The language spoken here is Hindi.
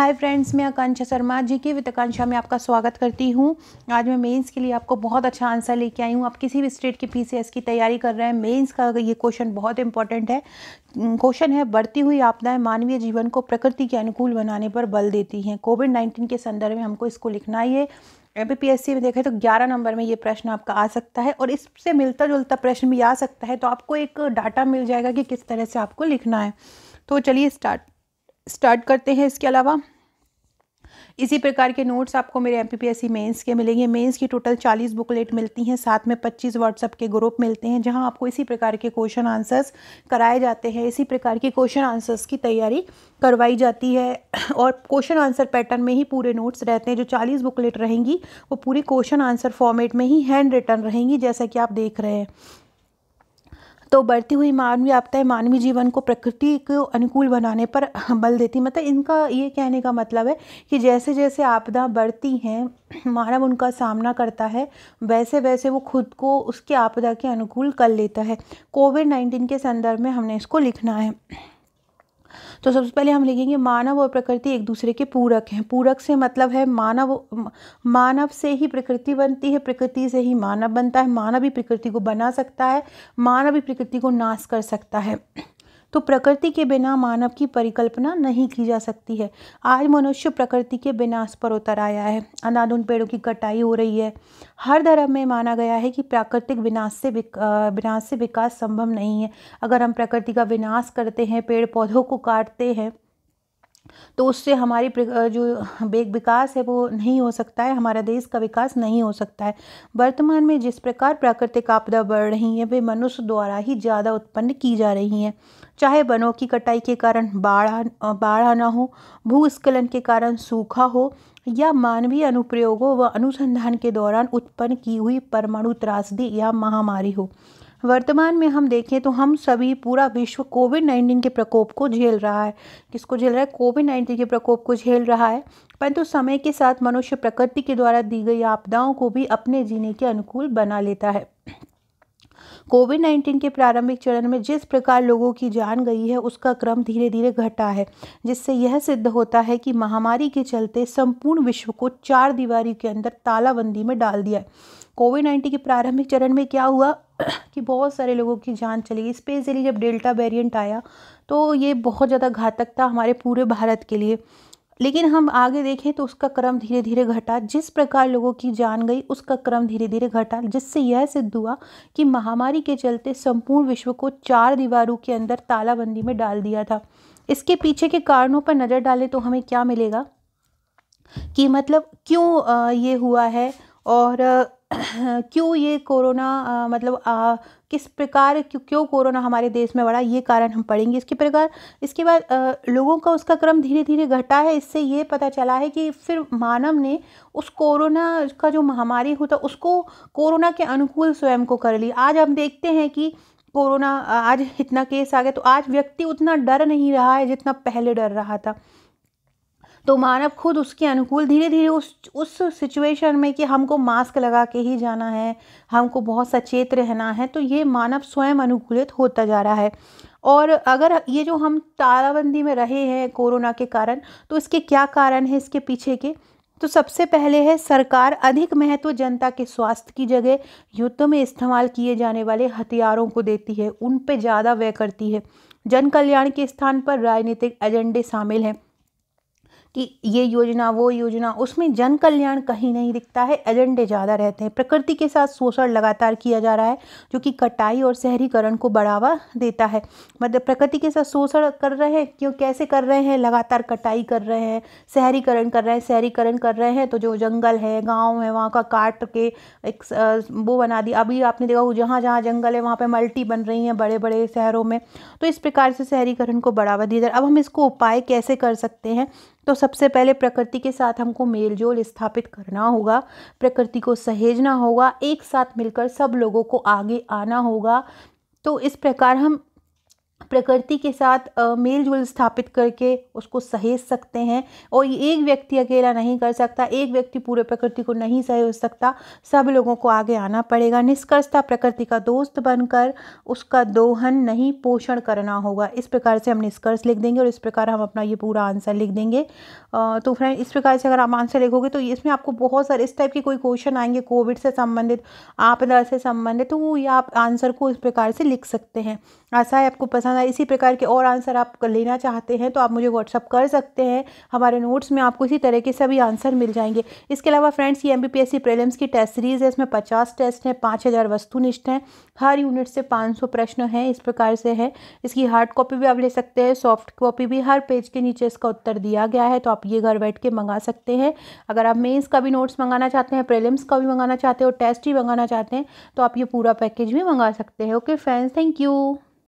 हाय फ्रेंड्स मैं आकांक्षा शर्मा जी की वित्तकांक्षा आकांक्षा में आपका स्वागत करती हूँ आज मैं मेंस के लिए आपको बहुत अच्छा आंसर लेके आई हूँ आप किसी भी स्टेट की पीसीएस की तैयारी कर रहे हैं मेंस का ये क्वेश्चन बहुत इंपॉर्टेंट है क्वेश्चन है बढ़ती हुई आपदाएं मानवीय जीवन को प्रकृति के अनुकूल बनाने पर बल देती हैं कोविड नाइन्टीन के संदर्भ में हमको इसको लिखना ही है सी में देखें तो 11 नंबर में ये प्रश्न आपका आ सकता है और इससे मिलता जुलता प्रश्न भी आ सकता है तो आपको एक डाटा मिल जाएगा कि किस तरह से आपको लिखना है तो चलिए स्टार्ट स्टार्ट करते हैं इसके अलावा इसी प्रकार के नोट्स आपको मेरे एम पी मेंस के मिलेंगे मेंस की टोटल 40 बुकलेट मिलती हैं साथ में 25 व्हाट्सअप के ग्रुप मिलते हैं जहां आपको इसी प्रकार के क्वेश्चन आंसर्स कराए जाते हैं इसी प्रकार के क्वेश्चन आंसर्स की तैयारी करवाई जाती है और क्वेश्चन आंसर पैटर्न में ही पूरे नोट्स रहते हैं जो चालीस बुकलेट रहेंगी वो पूरी क्वेश्चन आंसर फॉर्मेट में ही हैंड रिटर्न रहेंगी जैसा कि आप देख रहे हैं तो बढ़ती हुई मानवीय आपदाएं मानवीय जीवन को प्रकृति को अनुकूल बनाने पर बल देती मतलब इनका ये कहने का मतलब है कि जैसे जैसे आपदा बढ़ती हैं मानव उनका सामना करता है वैसे वैसे वो खुद को उसकी आपदा के अनुकूल कर लेता है कोविड नाइन्टीन के संदर्भ में हमने इसको लिखना है तो सबसे पहले हम लिखेंगे मानव और प्रकृति एक दूसरे के पूरक हैं पूरक से मतलब है मानव मानव से ही प्रकृति बनती है प्रकृति से ही मानव बनता है मानव ही प्रकृति को बना सकता है मानव ही प्रकृति को नाश कर सकता है तो प्रकृति के बिना मानव की परिकल्पना नहीं की जा सकती है आज मनुष्य प्रकृति के विनाश पर उतर आया है अनाधुन पेड़ों की कटाई हो रही है हर धर्म में माना गया है कि प्राकृतिक विनाश से विनाश से विकास संभव नहीं है अगर हम प्रकृति का विनाश करते हैं पेड़ पौधों को काटते हैं तो उससे हमारी जो बेग विकास है वो नहीं हो सकता है हमारा देश का विकास नहीं हो सकता है वर्तमान में जिस प्रकार प्राकृतिक आपदा बढ़ रही है वे मनुष्य द्वारा ही ज़्यादा उत्पन्न की जा रही हैं चाहे वनों की कटाई के कारण बाढ़ बाढ़ आना हो भूस्खलन के कारण सूखा हो या मानवीय अनुप्रयोगों व अनुसंधान के दौरान उत्पन्न की हुई परमाणु त्रासदी या महामारी हो वर्तमान में हम देखें तो हम सभी पूरा विश्व कोविड नाइन्टीन के प्रकोप को झेल रहा है किसको झेल रहा है कोविड नाइन्टीन के प्रकोप को झेल रहा है परंतु तो समय के साथ मनुष्य प्रकृति के द्वारा दी गई आपदाओं को भी अपने जीने के अनुकूल बना लेता है कोविड नाइन्टीन के प्रारंभिक चरण में जिस प्रकार लोगों की जान गई है उसका क्रम धीरे धीरे घटा है जिससे यह सिद्ध होता है कि महामारी के चलते संपूर्ण विश्व को चार दीवारी के अंदर तालाबंदी में डाल दिया है कोविड नाइन्टीन के प्रारंभिक चरण में क्या हुआ कि बहुत सारे लोगों की जान चली गई स्पेशली जब डेल्टा वेरिएंट आया तो ये बहुत ज़्यादा घातक था हमारे पूरे भारत के लिए लेकिन हम आगे देखें तो उसका क्रम धीरे धीरे घटा जिस प्रकार लोगों की जान गई उसका क्रम धीरे धीरे घटा जिससे यह सिद्ध हुआ कि महामारी के चलते संपूर्ण विश्व को चार दीवारों के अंदर तालाबंदी में डाल दिया था इसके पीछे के कारणों पर नज़र डालें तो हमें क्या मिलेगा कि मतलब क्यों ये हुआ है और क्यों ये कोरोना मतलब किस प्रकार क्यों कोरोना हमारे देश में बढ़ा ये कारण हम पढ़ेंगे इसके प्रकार इसके बाद लोगों का उसका क्रम धीरे धीरे घटा है इससे ये पता चला है कि फिर मानव ने उस कोरोना का जो महामारी होता उसको कोरोना के अनुकूल स्वयं को कर लिया आज हम देखते हैं कि कोरोना आज इतना केस आ गया तो आज व्यक्ति उतना डर नहीं रहा है जितना पहले डर रहा था तो मानव खुद उसके अनुकूल धीरे धीरे उस उस सिचुएशन में कि हमको मास्क लगा के ही जाना है हमको बहुत सचेत रहना है तो ये मानव स्वयं अनुकूलित होता जा रहा है और अगर ये जो हम तालाबंदी में रहे हैं कोरोना के कारण तो इसके क्या कारण है इसके पीछे के तो सबसे पहले है सरकार अधिक महत्व जनता के स्वास्थ्य की जगह युद्ध में इस्तेमाल किए जाने वाले हथियारों को देती है उन पर ज़्यादा व्यय करती है जन कल्याण के स्थान पर राजनीतिक एजेंडे शामिल हैं कि ये योजना वो योजना उसमें जन कल्याण कहीं नहीं दिखता है एजेंडे ज़्यादा रहते हैं प्रकृति के साथ शोषण लगातार किया जा रहा है जो कि कटाई और शहरीकरण को बढ़ावा देता है मतलब प्रकृति के साथ शोषण कर रहे हैं क्यों कैसे कर रहे हैं लगातार कटाई कर रहे हैं शहरीकरण कर रहे हैं शहरीकरण कर रहे हैं तो जो जंगल है गाँव है वहाँ का काट के एक वो बना दिया अभी आपने देखा वो जहाँ जहाँ जंगल है वहाँ पर मल्टी बन रही हैं बड़े बड़े शहरों में तो इस प्रकार से शहरीकरण को बढ़ावा दिया जा रहा है अब हम इसको उपाय कैसे कर सकते हैं तो सबसे पहले प्रकृति के साथ हमको मेल जोल स्थापित करना होगा प्रकृति को सहेजना होगा एक साथ मिलकर सब लोगों को आगे आना होगा तो इस प्रकार हम प्रकृति के साथ मेल जोल स्थापित करके उसको सहेज सकते हैं और ये एक व्यक्ति अकेला नहीं कर सकता एक व्यक्ति पूरे प्रकृति को नहीं सहेज सकता सब लोगों को आगे आना पड़ेगा निष्कर्षता प्रकृति का दोस्त बनकर उसका दोहन नहीं पोषण करना होगा इस प्रकार से हम निष्कर्ष लिख देंगे और इस प्रकार हम अपना ये पूरा आंसर लिख देंगे तो फ्रेंड इस प्रकार से अगर आप आंसर लिखोगे तो इसमें आपको बहुत सारे इस टाइप के कोई क्वेश्चन आएंगे कोविड से संबंधित आपदा से संबंधित तो ये आप आंसर को इस प्रकार से लिख सकते हैं आशा है आपको पसंद पसंद आए इसी प्रकार के और आंसर आप लेना चाहते हैं तो आप मुझे व्हाट्सअप कर सकते हैं हमारे नोट्स में आपको इसी तरह के सभी आंसर मिल जाएंगे इसके अलावा फ्रेंड्स ये एम प्रीलिम्स की टेस्ट सीरीज़ है इसमें पचास टेस्ट हैं पाँच हज़ार वस्तुनिष्ठ हैं हर यूनिट से पाँच सौ प्रश्न हैं इस प्रकार से है इसकी हार्ड कॉपी भी आप ले सकते हैं सॉफ्ट कॉपी भी हर पेज के नीचे इसका उत्तर दिया गया है तो आप ये घर बैठ के मंगा सकते हैं अगर आप मेंस का भी नोट्स मंगाना चाहते हैं प्रीलिम्स का भी मंगाना चाहते हैं और टेस्ट ही मंगाना चाहते हैं तो आप ये पूरा पैकेज भी मंगा सकते हैं ओके फ्रेंड्स थैंक यू